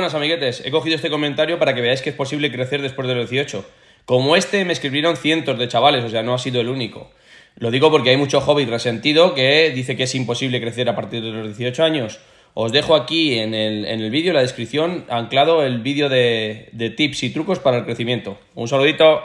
Buenas amiguetes, he cogido este comentario para que veáis que es posible crecer después de los 18. Como este me escribieron cientos de chavales, o sea, no ha sido el único. Lo digo porque hay mucho hobby resentido que dice que es imposible crecer a partir de los 18 años. Os dejo aquí en el, vídeo, en la descripción, anclado el vídeo de, de tips y trucos para el crecimiento. Un saludito.